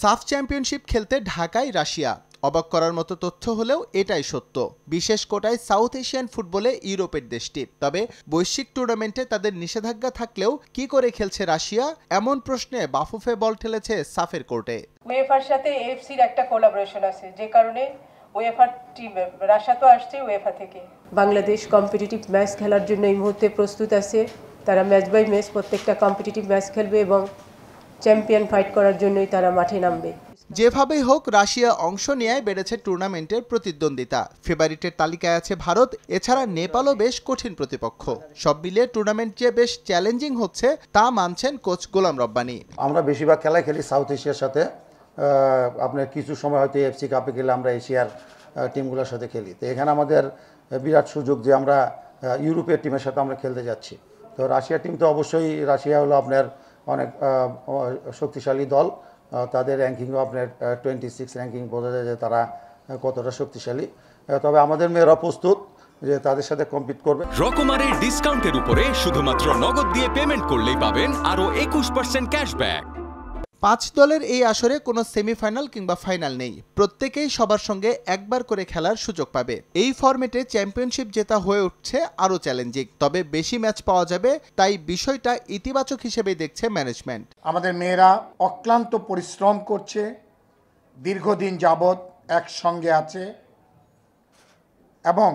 সাফ চ্যাম্পিয়নশিপ খেলতে ঢাকায় রাশিয়া অবাক করার মতো তথ্য হলেও এটাই সত্য বিশেষ কোটায় সাউথ এশিয়ান ফুটবলে ইউরোপের দেশটি তবে বৈশ্বিক টুর্নামেন্টে তাদের নিষেধাজ্ঞা থাকলেও কি করে খেলছে রাশিয়া এমন প্রশ্নে বাফুফে বল ঠেলেছে সাফের কোর্টে ওয়েফার সাথে এফসির একটা কোলাবোরেশন আছে যে কারণে ওয়েফার টিম রাশিয়া তো আসছে ওয়েফা থেকে বাংলাদেশ কম্পিটিটিভ ম্যাচ খেলার জন্য এই মুহূর্তে প্রস্তুত আছে তারা ম্যাচ বাই ম্যাচ প্রত্যেকটা কম্পিটিটিভ ম্যাচ খেলবে এবং চ্যাম্পিয়ন ফাইট করার জন্যই তারা মাঠে নামবে যেভাবেই হোক রাশিয়া অংশ নেয় বেড়েছে টুর্নামেন্টের প্রতিদ্বন্দ্বিতা ফেভারিটের তালিকায় আছে ভারত এছাড়া নেপালও বেশ কঠিন প্রতিপক্ষ সব মিলিয়ে টুর্নামেন্ট যে বেশ চ্যালেঞ্জিং হচ্ছে তা মানছেন কোচ গোলাম রব্বানি আমরা বেশিরভাগ খেলায় খেলি সাউথ এশিয়ার সাথে আপনার কিছু সময় হয়তো এফসি কাপে খেলে আমরা এশিয়ার টিমগুলোর সাথে খেলি তো এখানে আমাদের বিরাট সুযোগ যে আমরা ইউরোপের টিমের সাথে আমরা খেলতে যাচ্ছি তো রাশিয়া টিম তো অবশ্যই রাশিয়া হলো আপনার অনেক শক্তিশালী দল তাদের র্যাঙ্কিংও আপনার টোয়েন্টি সিক্স র্যাঙ্কিং বোঝা যায় যে তারা কতটা শক্তিশালী তবে আমাদের মেয়েরা প্রস্তুত যে তাদের সাথে কম্পিট করবে রকমারের ডিসকাউন্টের উপরে শুধুমাত্র নগদ দিয়ে পেমেন্ট করলেই পাবেন আরও একুশ পার্সেন্ট ক্যাশব্যাক পাঁচ দলের এই আসরে কোনো সেমিফাইনাল কিংবা ফাইনাল নেই প্রত্যেকেই সবার সঙ্গে একবার করে খেলার সুযোগ পাবে এই ফরম্যাটে চ্যাম্পিয়নশিপ জেতা হয়ে উঠছে আরও চ্যালেঞ্জিং তবে বেশি ম্যাচ পাওয়া যাবে তাই বিষয়টা ইতিবাচক হিসেবে দেখছে ম্যানেজমেন্ট আমাদের মেয়েরা অক্লান্ত পরিশ্রম করছে দীর্ঘদিন যাবৎ একসঙ্গে আছে এবং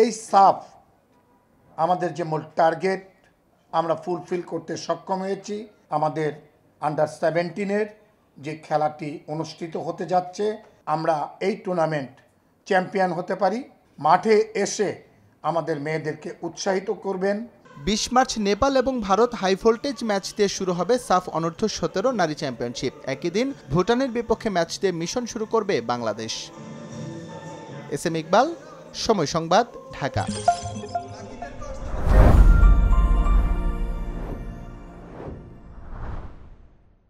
এই সাফ আমাদের যে মূল টার্গেট আমরা ফুলফিল করতে সক্ষম হয়েছি আমাদের আন্ডার সেভেন্টিনের যে খেলাটি অনুষ্ঠিত হতে যাচ্ছে আমরা এই টুর্নামেন্ট চ্যাম্পিয়ন হতে পারি মাঠে এসে আমাদের মেয়েদেরকে উৎসাহিত করবেন বিশ মার্চ নেপাল এবং ভারত হাই ভোল্টেজ ম্যাচ দিয়ে শুরু হবে সাফ অনর্থ সতেরো নারী চ্যাম্পিয়নশিপ একই দিন ভুটানের বিপক্ষে ম্যাচ দিয়ে মিশন শুরু করবে বাংলাদেশ এস এম ইকবাল সময় সংবাদ ঢাকা